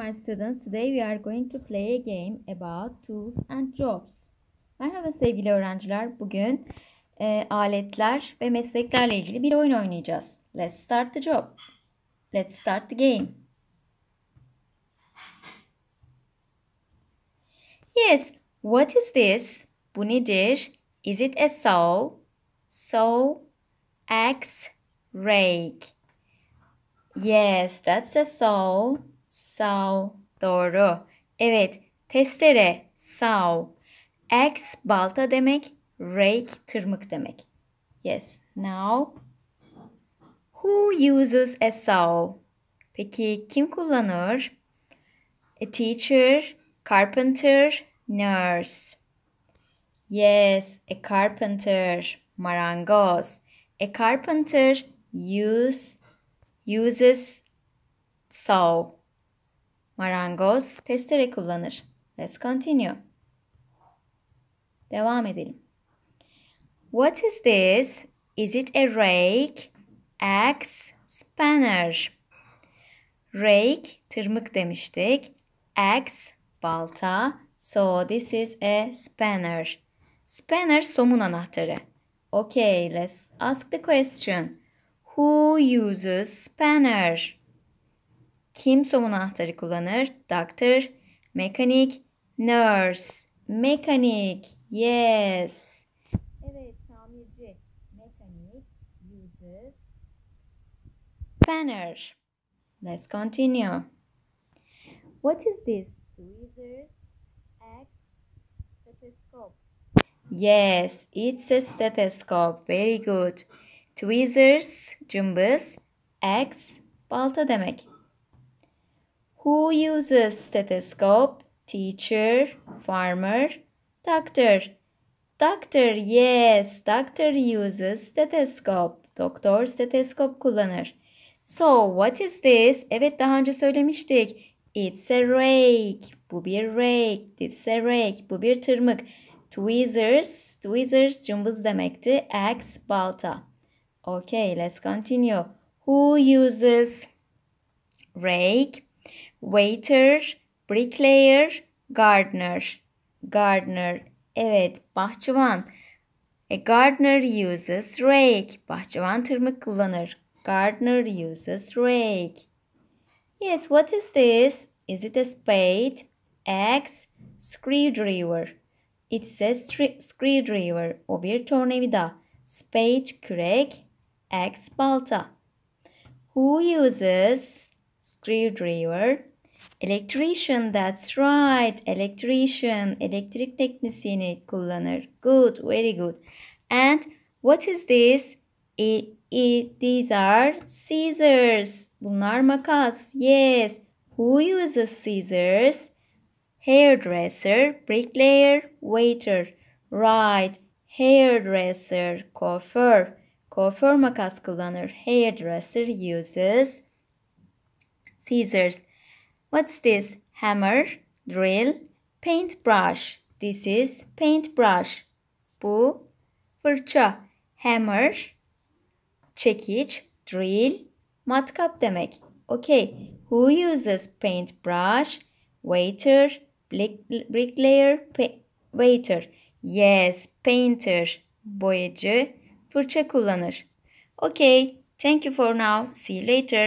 my students. Today we are going to play a game about tools and jobs. Merhaba sevgili öğrenciler. Bugün e, aletler ve mesleklerle ilgili bir oyun oynayacağız. Let's start the job. Let's start the game. Yes, what is this? Bu nedir? Is it a saw? Saw, axe, rake. Yes, that's a saw. Saw. Doğru. Evet. Testere. Saw. X balta demek. Rake tırmık demek. Yes. Now. Who uses a saw? Peki kim kullanır? A teacher, carpenter, nurse. Yes, a carpenter, marangoz. A carpenter use uses saw. Marangoz testere kullanır. Let's continue. Devam edelim. What is this? Is it a rake? Axe, spanner. Rake, tırmık demiştik. Axe, balta. So this is a spanner. Spanner, somun anahtarı. Okay, let's ask the question. Who uses spanner? Kim somun anahtarı kullanır? Doctor, mekanik, nurse, mekanik, yes. Evet, tamirci, mekanik, uses, spanner. Let's continue. What is this? Tweezers, axe, stethoscope. Yes, it's a stethoscope. Very good. Tweezers, cımbız, axe, balta demek. Who uses stethoscope? Teacher, farmer, doctor. Doctor, yes, doctor uses stethoscope. Doktor stetoskop kullanır. So, what is this? Evet, daha önce söylemiştik. It's a rake. Bu bir rake. This a rake. Bu bir tırmık. Tweezers, tweezers cımbız demekti. Axe, balta. Okay, let's continue. Who uses rake? Waiter, bricklayer, gardener. Gardener. Evet, bahçıvan. A gardener uses rake. Bahçıvan tırmık kullanır. Gardener uses rake. Yes, what is this? Is it a spade, axe, screwdriver? It's a screwdriver. O bir tornavida. Spade kürek, axe balta. Who uses screwdriver. Electrician, that's right. Electrician, elektrik teknisyeni kullanır. Good, very good. And what is this? It, it, these are scissors. Bunlar makas. Yes. Who uses scissors? Hairdresser, bricklayer, waiter. Right. Hairdresser, kuaför. Kuaför makas kullanır. Hairdresser uses scissors. What's this? Hammer, drill, paintbrush. This is paintbrush. Bu fırça. Hammer, çekiç, drill, matkap demek. Okay, who uses paintbrush? Waiter, bricklayer, waiter. Yes, painter, boyacı, fırça kullanır. Okay, thank you for now. See you later.